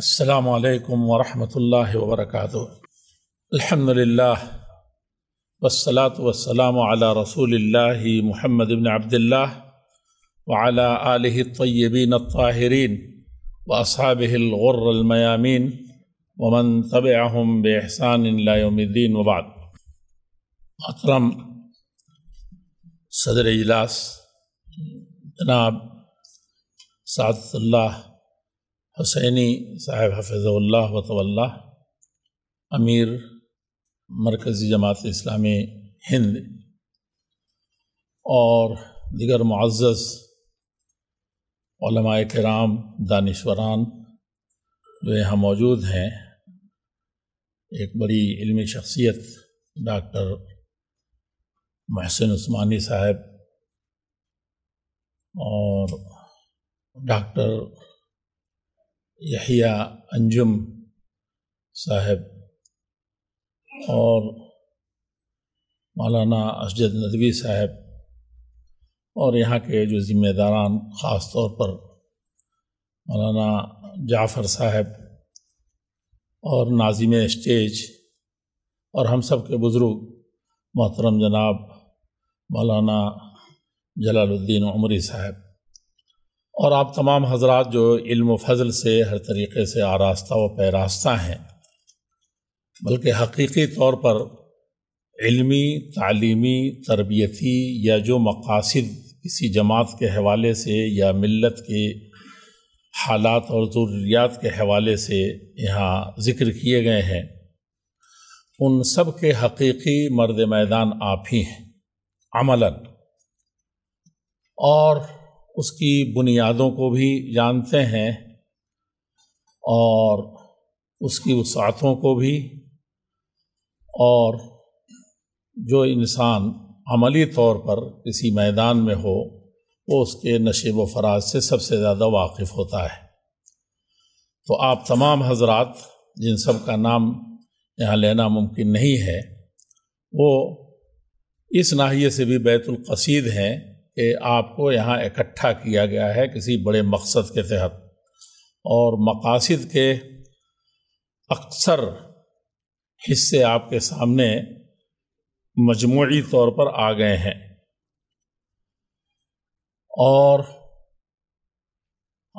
السلام عليكم ورحمة الله وبركاته الحمد لله والصلاة والسلام على رسول الله محمد بن عبد الله وعلى آله الطيبين الطاهرين وأصحابه الغر الميامين ومن تبعهم بإحسان لا يوم الدين وبعد محترم صدر اجلاس جناب سعادة الله हुसैनी साहब हफिज़ल्ला वतल्ला अमीर मरकज़ी जमात इस्लामी हिंद और दिगर मुआज़ राम दानश्वरान जो यहाँ मौजूद हैं एक बड़ी इलमी शख्सियत डॉक्टर महसिन स्मानी साहब और डॉक्टर यहिया अंजुम साहब और मौलाना असजद नदवी साहब और यहाँ के जो ज़िम्मेदारान ख़ास तौर पर मौलाना जाफ़र साहब और नाजिम स्टेज और हम सब के बुज़ुर्ग मोहतरम जनाब मौलाना जलालुद्दीन उमरी साहब और आप तमाम हजरात जो इल्म फजल से हर तरीके से आरास्ता व पैरास्ता हैं बल्कि हकीकी तौर पर इल्मी तालीमी तरबियती या जो मकासद किसी जमात के हवाले से या मिलत के हालात और ज़रूरियात के हवाले से यहाँ ज़िक्र किए गए हैं उन सब के हकीकी मर्द मैदान आप ही हैं अमलन और उसकी बुनियादों को भी जानते हैं और उसकी वसातों को भी और जो इंसान अमली तौर पर किसी मैदान में हो वो उसके नशेब व फराज से सबसे ज़्यादा वाकिफ़ होता है तो आप तमाम हजरात जिन सब का नाम यहाँ लेना मुमकिन नहीं है वो इस नाहिए से भी बैतुलकसीद हैं कि आपको यहाँ इकट्ठा किया गया है किसी बड़े मकसद के तहत और मकासद के अक्सर हिस्से आपके सामने मजमू तौर पर आ गए हैं और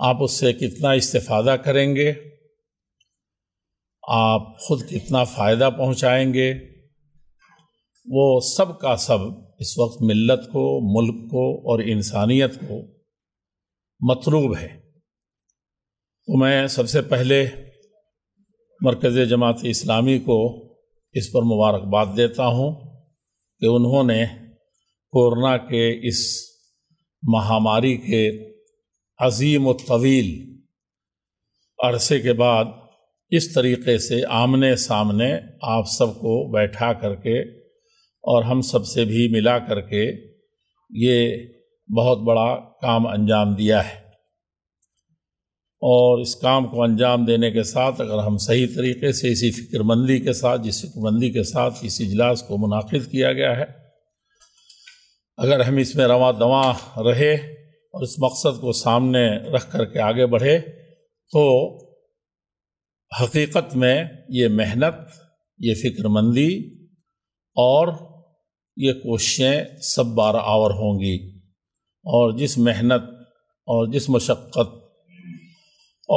आप उससे कितना इस्तेफादा करेंगे आप खुद कितना फ़ायदा पहुंचाएंगे वो सब का सब इस वक्त मिल्लत को मुल्क को और इंसानियत को मतलूब है तो मैं सबसे पहले मरकज़ जमात इस्लामी को इस पर मुबारकबाद देता हूँ कि उन्होंने कोरोना के इस महामारी के अजीम व तवील अरसे के बाद इस तरीके से आमने सामने आप सबको बैठा करके और हम सब से भी मिला करके ये बहुत बड़ा काम अंजाम दिया है और इस काम को अंजाम देने के साथ अगर हम सही तरीके से इसी फिक्रमंदी के साथ जिस फिक्रमंदी के साथ इस इजलास को मुनद किया गया है अगर हम इसमें रवा दवा रहे और इस मकसद को सामने रख कर के आगे बढ़े तो हकीकत में ये मेहनत ये फिक्रमंदी और ये कोशिशें सब बार आवर होंगी और जिस मेहनत और जिस मशक्क़त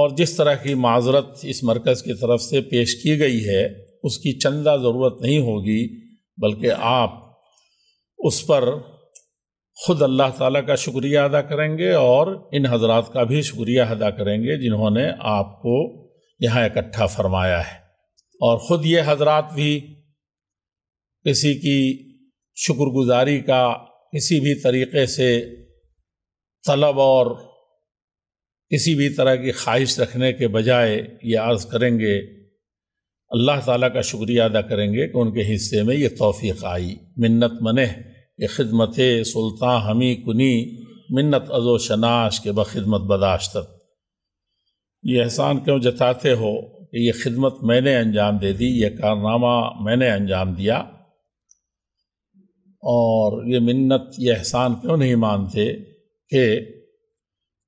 और जिस तरह की माजरत इस मरकज़ की तरफ से पेश की गई है उसकी चंदा ज़रूरत नहीं होगी बल्कि आप उस पर ख़ुद अल्लाह ताला का शुक्रिया अदा करेंगे और इन हजरात का भी शुक्रिया अदा करेंगे जिन्होंने आपको यहाँ इकट्ठा फरमाया है और ख़ुद ये हजरात भी किसी की शुक्रगुजारी का किसी भी तरीक़े से तलब और किसी भी तरह की ख्वाहिश रखने के बजाय ये अर्ज़ करेंगे अल्लाह ताला का शुक्रिया अदा करेंगे कि उनके हिस्से में ये तोफ़ी आई मिन्नत मनह ये खिदमत सुल्तान हमी कुनी मन्नत अजो शनाश के बखिदमत बदाश्तत ये एहसान क्यों जताते हो कि ये खिदमत मैंने अंजाम दे दी ये कारनामा मैंने अंजाम दिया और ये मिन्नत ये एहसान क्यों नहीं मानते कि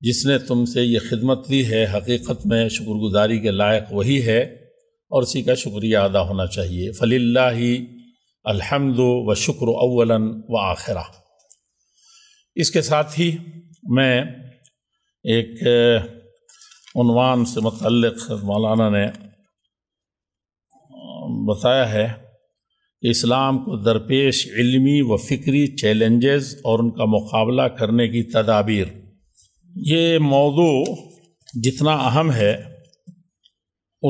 जिसने तुमसे ये खिदमत ली है हकीकत में शुक्रगुजारी के लायक वही है और इसी का शुक्रिया अदा होना चाहिए फलिल्ला ही अलहमद व शक्र अवला व आखिर इसके साथ ही मैं एक उनवान से मतलब मौलाना ने बताया है इस्लाम को दरपेश इल्मी व फिक्री चैलेंजेस और उनका मुकाबला करने की तदाबीर ये मौजू जितना अहम है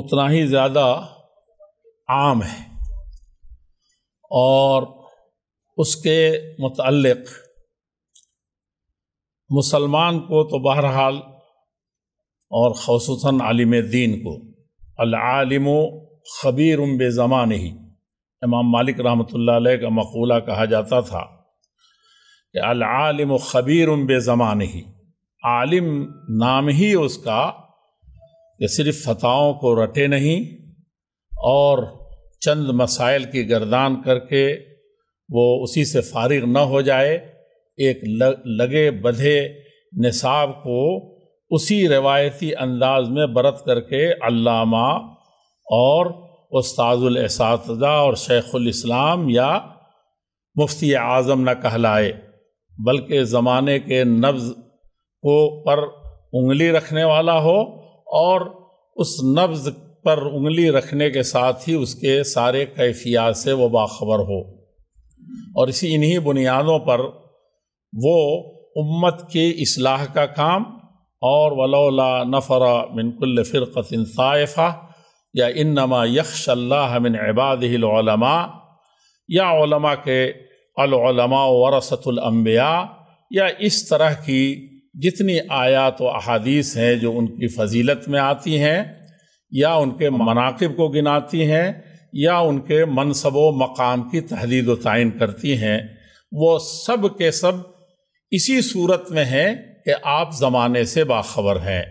उतना ही ज़्यादा आम है और उसके मतलब मुसलमान को तो बहरहाल और खसूस आलिम दीन को अलिम ख़बीर बे ज़मा नहीं इमाम मालिक रहमत का मकूला कहा जाता था कि अलालम ख़बीर बेज़मान ही आलिम नाम ही उसका कि सिर्फ फताओं को रटे नहीं और चंद मसाइल की गर्दान करके वो उसी से फारिग न हो जाए एक लगे बधे निसाब को उसी रवायती अंदाज में बरत करके अल्लामा और उस्तादुलसातदा और शेख़ुलस्लाम या मुफ्ती आज़म न कहलाए बल्कि ज़माने के नब्ज़ को पर उंगली रखने वाला हो और उस नब्ज़ पर उंगली रखने के साथ ही उसके सारे कैफियात से वो बाखबर हो और इसी इन्हीं बुनियादों पर वो उम्मत की इसलाह का काम और वलौला नफरा मिनकुल्ल फ़िरक़िन साइफ़ा या इन नमा यक्ष इबादिलमा या के अलमा वरसतुलम्बिया या इस तरह की जितनी आयात व अहादीस हैं जो उनकी फजीलत में आती हैं या उनके मनाकब को गिनाती हैं या उनके मनसब व मकाम की तहदीद तयन करती हैं वो सब के सब इसी सूरत में हैं कि आप ज़माने से बाखबर हैं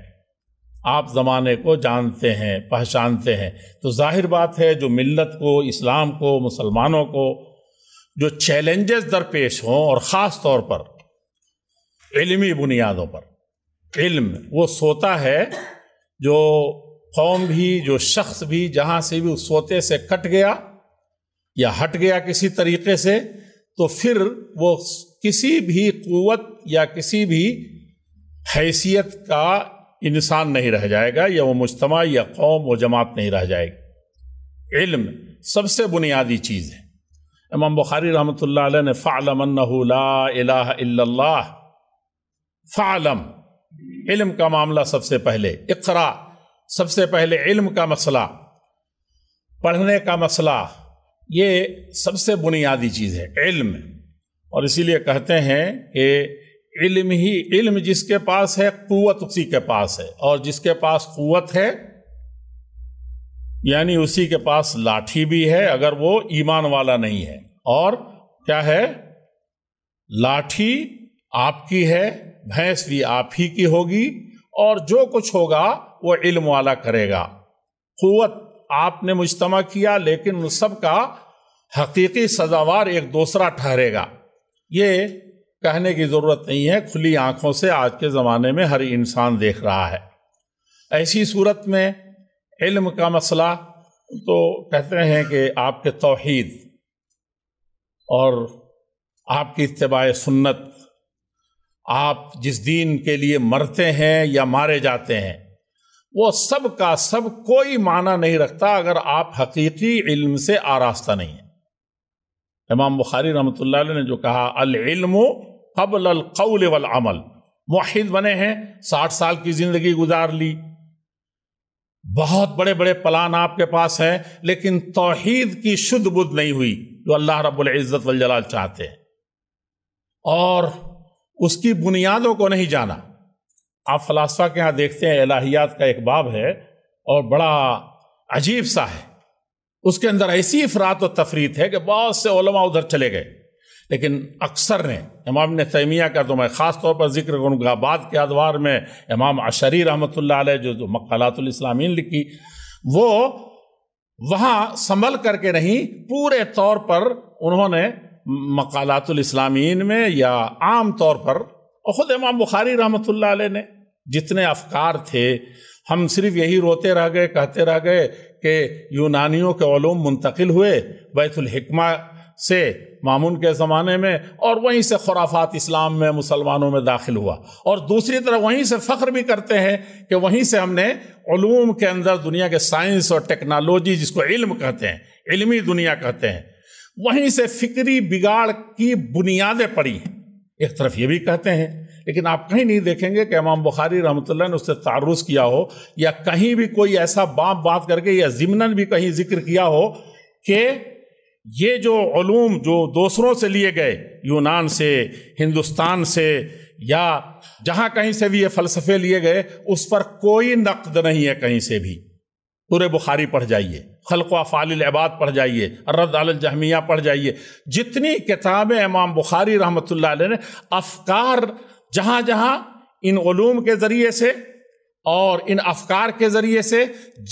आप ज़माने को जानते हैं पहचानते हैं तो जाहिर बात है जो मिल्लत को इस्लाम को मुसलमानों को जो चैलेंजेस दरपेश हों और ख़ास तौर पर इलमी बुनियादों पर इल्म वो सोता है जो कौम भी जो शख्स भी जहाँ से भी उस सोते से कट गया या हट गया किसी तरीके से तो फिर वो किसी भी क़वत या किसी भी हैसियत का इंसान नहीं रह जाएगा या वो मुजतम या कौम व जमात नहीं रह जाएगी इल्म सबसे बुनियादी चीज़ है इमाम बुखारी रहमत ने फ़ालमन फ़ालम इल्म का मामला सबसे पहले इकरा सबसे पहले इल्म का मसला पढ़ने का मसला ये सबसे बुनियादी चीज़ है इल्म और इसीलिए कहते हैं कि इल्म ही इल्म जिसके पास है कुत उसी के पास है और जिसके पास कुत है यानी उसी के पास लाठी भी है अगर वो ईमान वाला नहीं है और क्या है लाठी आपकी है भैंस भी आप ही की होगी और जो कुछ होगा वो इल्म वाला करेगा कुत आपने मुजतमा किया लेकिन उन सब का हकीकी सजावार एक दूसरा ठहरेगा ये कहने की ज़रूरत नहीं है खुली आंखों से आज के ज़माने में हर इंसान देख रहा है ऐसी सूरत में इल्म का मसला तो कहते हैं कि आपके तोहद और आपकी इतबा सुन्नत आप जिस दीन के लिए मरते हैं या मारे जाते हैं वो सब का सब कोई माना नहीं रखता अगर आप हकीकी इल्म से आरास्ता नहीं हैं इमाम बुखारी रहमत ने जो कहा अलम कबल अलकौल वमल माहिद बने हैं साठ साल की जिंदगी गुजार ली बहुत बड़े बड़े प्लान आपके पास हैं लेकिन तोहहीद की शुद्ध बुद्ध नहीं हुई जो अल्लाह रबुल्ज़त वजलाल चाहते हैं और उसकी बुनियादों को नहीं जाना आप फलासफ़ा के यहाँ देखते हैं अलाहियात का एक बाब है और बड़ा अजीब सा है उसके अंदर ऐसी अफरात और तफरीत है कि बहुत से ओलमा उधर चले गए लेकिन अक्सर ने इमाम ने तैमिया का तो मैं ख़ास तौर पर जिक्र करूँगा बाद के अदवार में इमाम अशरी रहमत जो, जो मकालातलामीन लिखी वो वहाँ संभल करके नहीं पूरे तौर पर उन्होंने मकालातलामीन में या आम तौर पर और ख़ुद इमाम बुखारी रहमत ने जितने अफकार थे हम सिर्फ यही रोते रह गए कहते रह गए के यूनानियों के ओलूम मुंतकिल हुए बैतुलहिकमा से मामून के ज़माने में और वहीं से खुराफात इस्लाम में मुसलमानों में दाखिल हुआ और दूसरी तरफ वहीं से फ़ख्र भी करते हैं कि वहीं से हमने ूम के अंदर दुनिया के साइंस और टेक्नोलॉजी जिसको इल्म कहते हैं इल्मी दुनिया कहते हैं वहीं से फिक्री बिगाड़ की बुनियादें पड़ी हैं एक तरफ ये भी कहते हैं लेकिन आप कहीं नहीं देखेंगे कि इमाम बुखारी रहमत ने उससे तारुस किया हो या कहीं भी कोई ऐसा बाप बात करके या ज़िमनन भी कहीं जिक्र किया हो कि ये जो ूम जो दूसरों से लिए गए यूनान से हिंदुस्तान से या जहाँ कहीं से भी ये फ़लसफ़े लिए गए उस पर कोई नकद नहीं है कहीं से भी पूरे बुखारी पढ़ जाइए खलक अफ़ालबाद पढ़ जाइए रद्द पढ़ जाइए जितनी किताबें इमाम बुखारी रहमत ने अफकार जहां जहां इन ओलूम के ज़रिए से और इन अफकार के ज़रिए से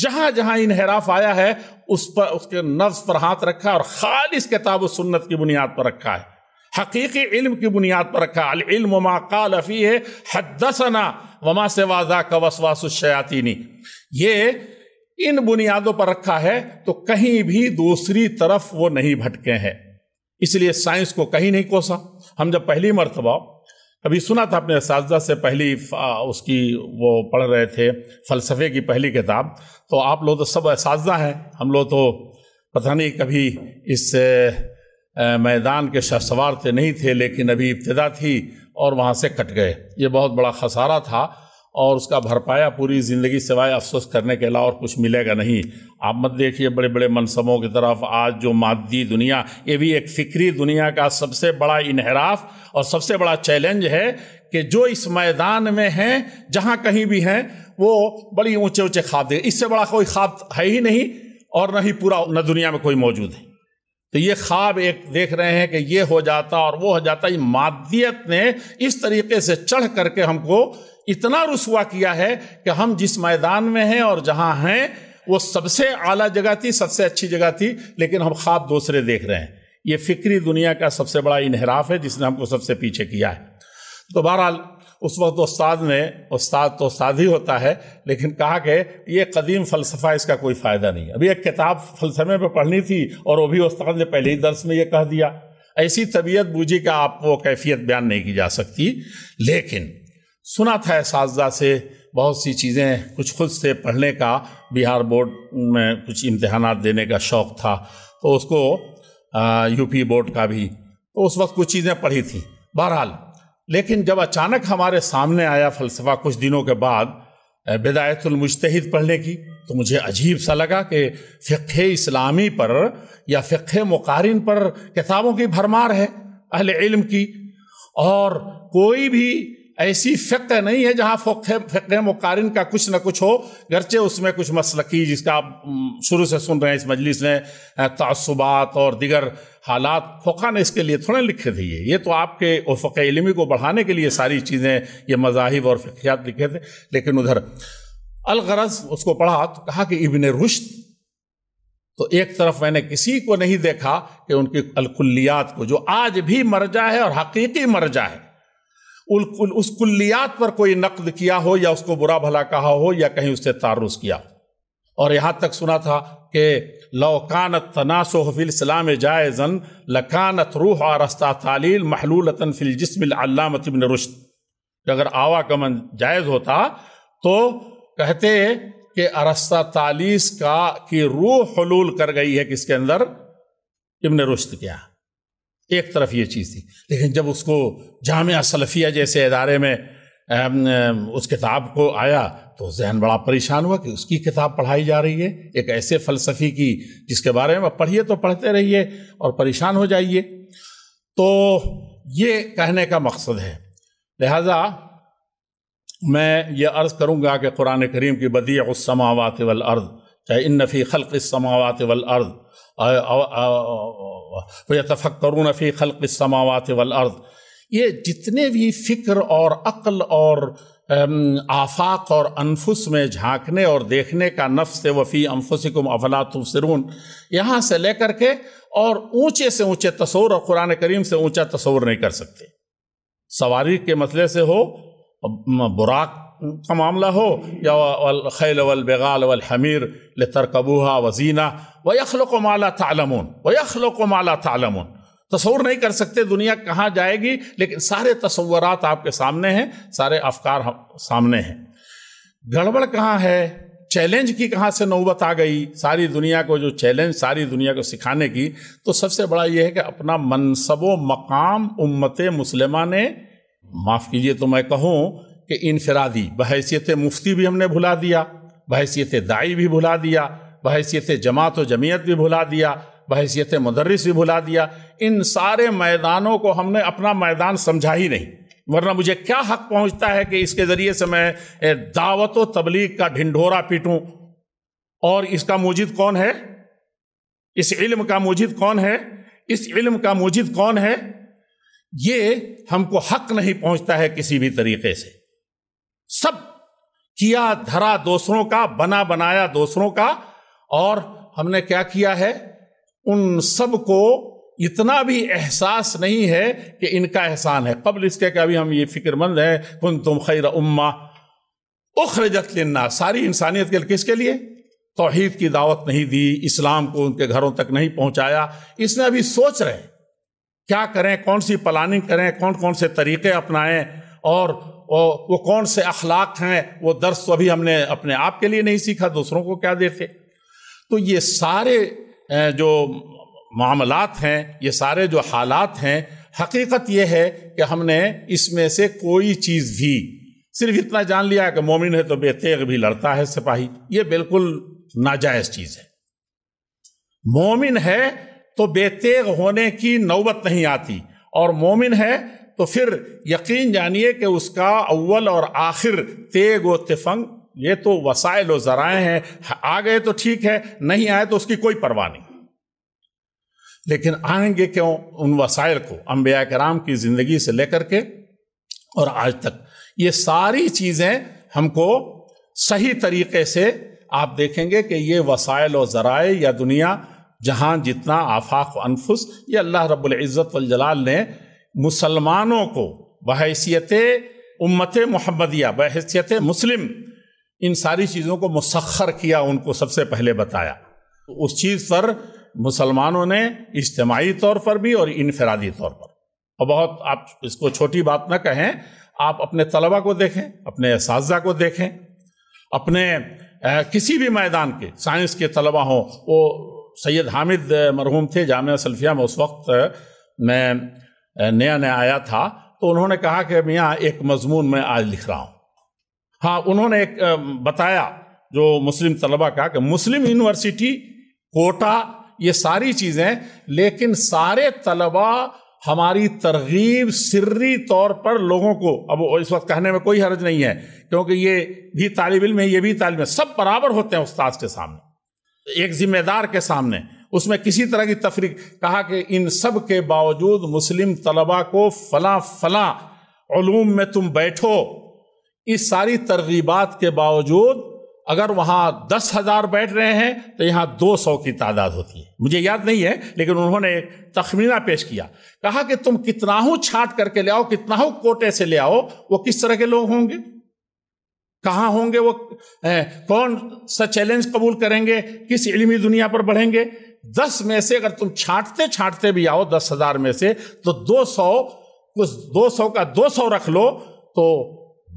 जहां जहां इनहराफ आया है उस पर उसके नफ्स पर हाथ रखा और खालिश किताब सुन्नत की बुनियाद पर रखा है हकीकी इल्म की बुनियाद पर रखा अलम माकाल फ़ी है हदसना वमा से वादा का वसवासयातीनी ये इन बुनियादों पर रखा है तो कहीं भी दूसरी तरफ वो नहीं भटके हैं इसलिए साइंस को कहीं नहीं कोसा हम जब पहली मरतबा अभी सुना था अपने साजदा से पहली उसकी वो पढ़ रहे थे फ़लसफ़े की पहली किताब तो आप लोग तो सब साजदा हैं हम लोग तो पता नहीं कभी इस मैदान के शहसवार थे तो नहीं थे लेकिन अभी इब्तदा थी और वहाँ से कट गए ये बहुत बड़ा खसारा था और उसका भरपाया पूरी ज़िंदगी सिवाय अफसोस करने के अलावा और कुछ मिलेगा नहीं आप मत देखिए बड़े बड़े मनसबों की तरफ आज जो मादी दुनिया ये भी एक फ़िक्री दुनिया का सबसे बड़ा इनहराफ और सबसे बड़ा चैलेंज है कि जो इस मैदान में हैं जहाँ कहीं भी हैं वो बड़ी ऊँचे ऊँचे ख्वाब दे इससे बड़ा कोई ख्वाब है ही नहीं और न ही पूरा न दुनिया में कोई मौजूद है तो ये ख्वाब एक देख रहे हैं कि ये हो जाता और वो हो जाता ये मादियत ने इस तरीके से चढ़ करके हमको इतना रसुआ किया है कि हम जिस मैदान में हैं और जहां हैं वो सबसे आला जगह थी सबसे अच्छी जगह थी लेकिन हम ख्वाब दूसरे देख रहे हैं ये फिक्री दुनिया का सबसे बड़ा इनहराफ है जिसने हमको सबसे पीछे किया है तो बहरहाल उस वक्त उस्ताद ने उस्ताद तो उस्ताद ही होता है लेकिन कहा कि ये कदीम फ़लसफ़ा इसका कोई फ़ायदा नहीं अभी एक किताब फलसफे पर पढ़नी थी और वो भी उस्ताद ने पहले ही दर्स में ये कह दिया ऐसी तबीयत बूझी का आप वो कैफियत बयान नहीं की जा सकती लेकिन सुना था इस से बहुत सी चीज़ें कुछ खुद से पढ़ने का बिहार बोर्ड में कुछ इम्तहान देने का शौक़ था तो उसको यूपी बोर्ड का भी तो उस वक्त कुछ चीज़ें पढ़ी थी बहरहाल लेकिन जब अचानक हमारे सामने आया फ़लसफ़ा कुछ दिनों के बाद बिदायतुलमुश्तहिद पढ़ने की तो मुझे अजीब सा लगा कि फ़िक्र इस्लामी पर या फ़िक्र मुकारिन पर किताबों की भरमार है अहल इल्म की और कोई भी ऐसी फ़िक्र नहीं है जहाँ फ़िक्र मुकारिन का कुछ ना कुछ हो गरचे उसमें कुछ मसलकी जिसका आप शुरू से सुन रहे हैं इस मजलिस ने तसुबात और दिगर हालात फ़ोका ने इसके लिए थोड़ा लिखे थे ये तो आपके उफ़ इलमी को बढ़ाने के लिए सारी चीज़ें ये मजाहिब और फ़िकियात लिखे थे लेकिन उधर अलगरज उसको पढ़ा तो कहा कि इबन रुश्त तो एक तरफ मैंने किसी को नहीं देखा कि उनकी अलकुल्लियात को जो आज भी मर्जा है और हकीकी मर्जा है उस कुल्लियात पर कोई नकद किया हो या उसको बुरा भला कहा हो या कहीं उससे तारुस किया और यहां तक सुना था कि लौकानत तनासोहफिल इस्लाम जायजन लकानत रूह रस्ता तालील महलूलतन फिल जिसमिलमतबिन रुश्त अगर आवागमन जायज़ होता तो कहते कि अरस्ता तालीस का की रूह हलूल कर गई है किसके अंदर इबन रुश्त क्या एक तरफ ये चीज़ थी लेकिन जब उसको जामिया सलफिया जैसे अदारे में उस किताब को आया तो जहन बड़ा परेशान हुआ कि उसकी किताब पढ़ाई जा रही है एक ऐसे फ़लसफ़ी की जिसके बारे में पढ़िए तो पढ़ते रहिए और परेशान हो जाइए तो ये कहने का मकसद है लिहाजा मैं ये अर्ज़ करूँगा कि कुरान करीम की बदी उसमावत वल अर्द चाहे इन नफ़ी खलक इस समावत वल तो यतफ़क्रून फ़ी खलक समावत वल अर्द ये जितने भी फ़िक्र और अक्ल और आफाक और अनफुस में झांकने और देखने का नफ्स से वफ़ी अनफुसकुम अफला तुबसरून यहाँ से लेकर के और ऊंचे से ऊंचे तस्वर और कुरान करीम से ऊंचा तस्वर नहीं कर सकते सवारी के मसले से हो बुराक का मामला हो या खैल वल हमीर ले लतरकबूहा वजीना व को माला तालमून व को माला तालमून तस्वूर नहीं कर सकते दुनिया कहाँ जाएगी लेकिन सारे तस्वरات आपके सामने हैं सारे अफकार सामने हैं गड़बड़ कहाँ है चैलेंज की कहाँ से नौबत आ गई सारी दुनिया को जो चैलेंज सारी दुनिया को सिखाने की तो सबसे बड़ा यह है कि अपना मनसबो मकाम उम्मत मुसलमा ने माफ़ कीजिए तो मैं कहूँ कि इनफरादी बहसीत मुफ्ती भी हमने भुला दिया बहसीत दाई भी भुला दिया बहसीत जमात व जमीयत भी भुला दिया बहसीत मदरस भी भुला दिया इन सारे मैदानों को हमने अपना मैदान समझा ही नहीं वरना मुझे क्या हक पहुंचता है कि इसके ज़रिए से मैं दावत व तबलीग का ढिंढोरा पीटूं और इसका मुजिद कौन है इस इल्म का मुजिद कौन है इस इल्म का मुजिद कौन है ये हमको हक नहीं पहुंचता है किसी भी तरीके से सब किया धरा दूसरों का बना बनाया दूसरों का और हमने क्या किया है उन सब को इतना भी एहसास नहीं है कि इनका एहसान है कबल इसके कि अभी हम ये फिक्रमंद हैं कुन तुम खैर उम्मा उखरजत लिन्ना सारी इंसानियत के किसके लिए तोहहीद की दावत नहीं दी इस्लाम को उनके घरों तक नहीं पहुंचाया इसने अभी सोच रहे क्या करें कौन सी प्लानिंग करें कौन कौन से तरीके अपनाएं और वो कौन से अखलाक हैं वो दर्स तो अभी हमने अपने आप के लिए नहीं सीखा दूसरों को क्या देते तो ये सारे जो मामलात हैं ये सारे जो हालात हैं हकीकत यह है कि हमने इसमें से कोई चीज़ भी सिर्फ इतना जान लिया कि मोमिन है तो बेतेग भी लड़ता है सिपाही ये बिल्कुल नाजायज़ चीज़ है मोमिन है तो बेतेग होने की नौबत नहीं आती और मोमिन है तो फिर यकीन जानिए कि उसका अव्वल और आखिर तेग व तिफंग ये तो वसायल व ज़राए हैं आ गए तो ठीक है नहीं आए तो उसकी कोई परवाह नहीं लेकिन आएंगे क्यों उन वसायल को अम्बिया कराम की ज़िंदगी से लेकर के और आज तक ये सारी चीज़ें हमको सही तरीके से आप देखेंगे कि ये वसाइल और ज़राए या दुनिया जहां जितना आफाक अनफुस ये अल्लाह रब्बुल इज़्ज़त वल जलाल ने मुसलमानों को बहसीत उम्मत महमदिया बहसीत मुस्लिम इन सारी चीज़ों को मुसखर किया उनको सबसे पहले बताया उस चीज़ पर मुसलमानों ने इज्तमाही तौर पर भी और इनफरादी तौर पर और बहुत आप इसको छोटी बात ना कहें आप अपने तलबा को देखें अपने इस को देखें अपने आ, किसी भी मैदान के साइंस के तलबा हों वो सैयद हामिद मरहूम थे जामिया सल्फिया में उस वक्त मैं नया नया आया था तो उन्होंने कहा कि मियाँ एक मजमून में आज लिख रहा हूँ हाँ उन्होंने एक बताया जो मुस्लिम तलबा का कि मुस्लिम यूनिवर्सिटी कोटा ये सारी चीज़ें लेकिन सारे तलबा हमारी तरगीब सिर्री तौर पर लोगों को अब इस वक्त कहने में कोई हर्ज नहीं है क्योंकि ये भी तालब इम है ये भी तालब है सब बराबर होते हैं उस्ताद के सामने एक जिम्मेदार के सामने उसमें किसी तरह की तफरी कहा कि इन सब के बावजूद मुस्लिम तलबा को फला फला फलाम में तुम बैठो इस सारी तरगीबात के बावजूद अगर वहां दस हज़ार बैठ रहे हैं तो यहां दो सौ की तादाद होती है मुझे याद नहीं है लेकिन उन्होंने एक तखमीना पेश किया कहा कि तुम कितना हो छाट करके ले आओ कितना हो कोटे से ले आओ वो किस तरह के लोग होंगे कहाँ होंगे वो ए, कौन सा चैलेंज कबूल करेंगे किस इलमी दुनिया पर बढ़ेंगे दस में से अगर तुम छांटते छांटते भी आओ दस हजार में से तो दो सौ कुछ दो सौ का दो सौ रख लो तो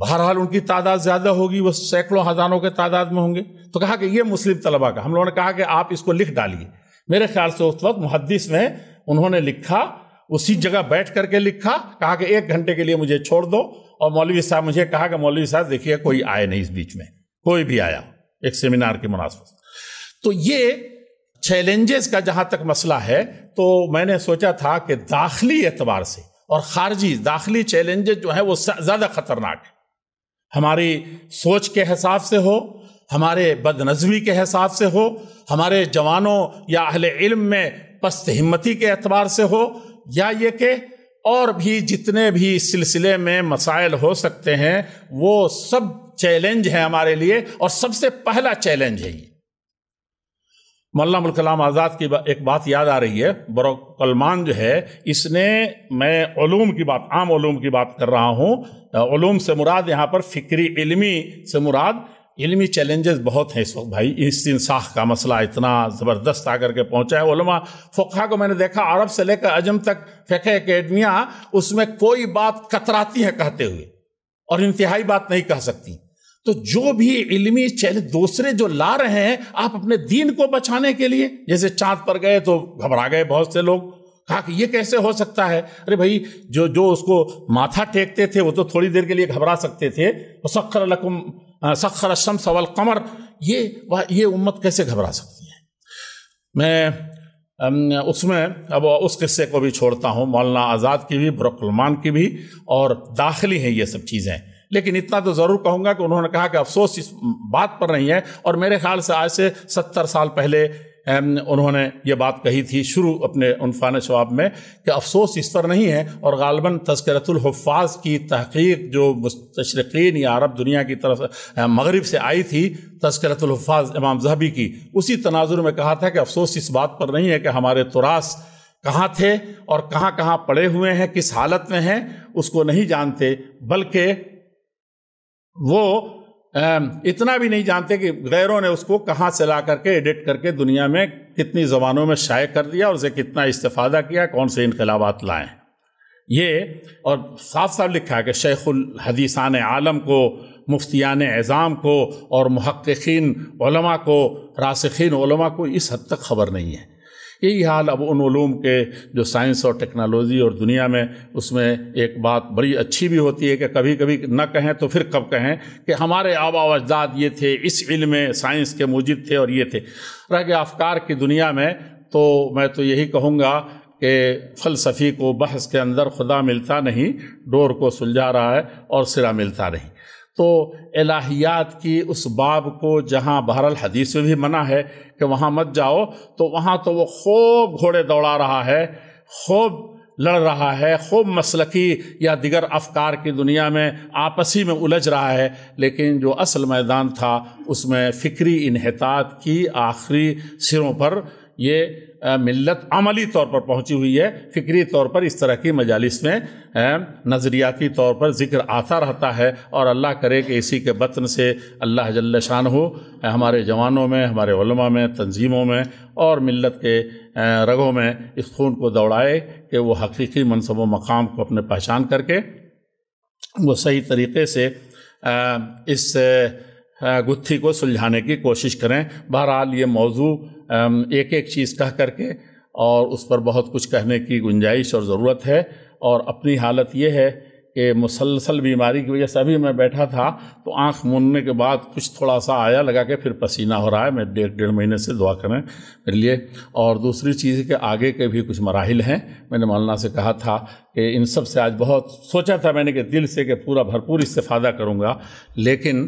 बहरहाल उनकी तादाद ज़्यादा होगी वो सैकड़ों हज़ारों के तादाद में होंगे तो कहा कि ये मुस्लिम तलबा का हम लोगों ने कहा कि आप इसको लिख डालिए मेरे ख्याल से उस वक्त मुहदस में उन्होंने लिखा उसी जगह बैठ करके लिखा कहा कि एक घंटे के लिए मुझे छोड़ दो और मौलवी साहब मुझे कहा कि मौलवी साहब देखिए कोई आए नहीं इस बीच में कोई भी आया एक सेमिनार के मुनासिब तो ये चैलेंजेस का जहाँ तक मसला है तो मैंने सोचा था कि दाखिली एतबार से और खारजी दाखिली चैलेंजेस जो है वो ज़्यादा ख़तरनाक है हमारी सोच के हिसाब से हो हमारे बदनज़मी के हिसाब से हो हमारे जवानों या अहल इल्म में पस्त हिम्मती के एतबार से हो या ये कि और भी जितने भी सिलसिले में मसाइल हो सकते हैं वो सब चैलेंज हैं हमारे लिए और सबसे पहला चैलेंज है ये मौलाना कलाम आज़ाद की एक बात याद आ रही है बरो जो है इसने मैं ओलूम की बात आम ओलूम की बात कर रहा हूँ ओलूम से मुराद यहाँ पर फ़िक्री इल्मी से मुराद इलमी चैलेंजेस बहुत हैं इस वक्त भाई इस इंसाख का मसला इतना ज़बरदस्त आकर के पहुँचा है ओलमा फ़ुखा को मैंने देखा अरब से लेकर अजम तक फ़िक अकेडमियाँ उसमें कोई बात कतराती है कहते हुए और इंतहाई बात नहीं कह सकती तो जो भी इल्मी चैलेंज दूसरे जो ला रहे हैं आप अपने दीन को बचाने के लिए जैसे चांद पर गए तो घबरा गए बहुत से लोग कहा कि ये कैसे हो सकता है अरे भाई जो जो उसको माथा टेकते थे वो तो थोड़ी देर के लिए घबरा सकते थे सखर लकुम सखर शम सवल कमर ये वह ये उम्मत कैसे घबरा सकती है मैं उसमें अब उस किस्से को भी छोड़ता हूँ मौलाना आज़ाद की भी बुरकलमान की भी और दाखिली हैं ये सब चीज़ें लेकिन इतना तो ज़रूर कहूँगा कि उन्होंने कहा कि अफसोस इस बात पर नहीं है और मेरे ख्याल से आज से सत्तर साल पहले उन्होंने ये बात कही थी शुरू अपने उनफान शवाब में कि अफसोस इस पर नहीं है और गालबा तस्करतुल्हफाज की तहकीक जो मुस्तरकिन या अरब दुनिया की तरफ मगरब से आई थी तस्करतुल्हफाज इमाम जहबी की उसी तनाजुर में कहा था कि अफसोस इस बात पर नहीं है कि हमारे तुरास कहाँ थे और कहाँ कहाँ पड़े हुए हैं किस हालत में हैं उसको नहीं जानते बल्कि वो इतना भी नहीं जानते कि गैरों ने उसको कहाँ से ला करके एडिट करके दुनिया में कितनी ज़बानों में शाये कर दिया और उसे कितना इस्तेफादा किया कौन से इनकलाबात लाएँ ये और साफ साफ लिखा है कि शेखुल हदीसान आलम को मुफ्तियान एज़ाम को और महक्कीन को रासखीन को इस हद तक खबर नहीं है यही हाल अब उन ूम के जो साइंस और टेक्नोलॉजी और दुनिया में उसमें एक बात बड़ी अच्छी भी होती है कि कभी कभी न कहें तो फिर कब कहें कि हमारे आबा अजदाद ये थे इस इल्म में साइंस के मुजिद थे और ये थे रह गया अफकार की दुनिया में तो मैं तो यही कहूँगा कि फ़लसफ़ी को बहस के अंदर खुदा मिलता नहीं डोर को सुलझा रहा है और सिरा मिलता नहीं तो इलाहियात की उस बाब को जहाँ बहरल हदीस में भी मना है कि वहाँ मत जाओ तो वहाँ तो वो खूब घोड़े दौड़ा रहा है खूब लड़ रहा है खूब मसलकी या दिगर अफकार की दुनिया में आपसी में उलझ रहा है लेकिन जो असल मैदान था उसमें फ़िक्री इनहतात की आखिरी सिरों पर ये मिलत अमली तौर पर पहुंची हुई है फ़िक्री तौर पर इस तरह की मजालिस में नज़रियाती तौर पर ज़िक्र आता रहता है और अल्लाह करे कि इसी के बतन से अल्लाह जल्ल शान हो हमारे जवानों में हमारे वलमा में तंजीमों में और मिलत के रगों में इस खून को दौड़ाए कि वो हकीकी मनसब मकाम को अपने पहचान करके वो सही तरीके से इस गुत्थी को सुलझाने की कोशिश करें बहरहाल ये मौजू एक एक चीज़ कह करके और उस पर बहुत कुछ कहने की गुंजाइश और ज़रूरत है और अपनी हालत यह है कि मुसलसल बीमारी की वजह से अभी मैं बैठा था तो आंख मुनने के बाद कुछ थोड़ा सा आया लगा के फिर पसीना हो रहा है मैं डेढ़ डेढ़ महीने से दुआ करें मेरे लिए और दूसरी चीज़ के आगे के भी कुछ मराहल हैं मैंने मौलाना से कहा था कि इन सब से आज बहुत सोचा था मैंने कि दिल से कि पूरा भरपूर इस्तेफादा करूँगा लेकिन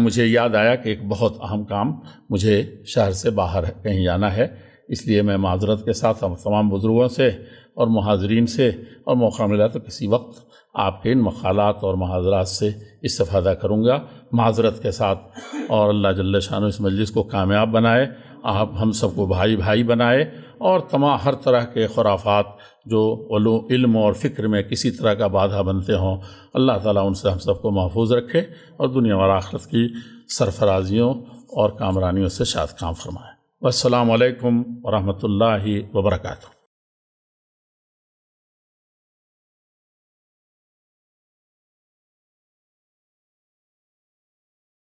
मुझे याद आया कि एक बहुत अहम काम मुझे शहर से बाहर कहीं जाना है इसलिए मैं माजरत के साथ तमाम बुज़ुर्गों से और महाजरीन से और मौका मिला तो किसी वक्त आपके इन मखालत और महाजरात से इस्तफ़ादा करूँगा माजरत के साथ और अल्लाह जल्ल शाह इस मजलिस को कामयाब बनाए आप हम सबको भाई भाई बनाए और तमाम हर तरह के खुराफात जो इल्म और फ़िक्र में किसी तरह का बाधा बनते हों अल्लाह ताला उनसे हम सबको महफूज रखे और दुनिया और आखरत की सरफराजियों और कामरानियों से शाद काम फरमाए वालकम वरहमल वर्का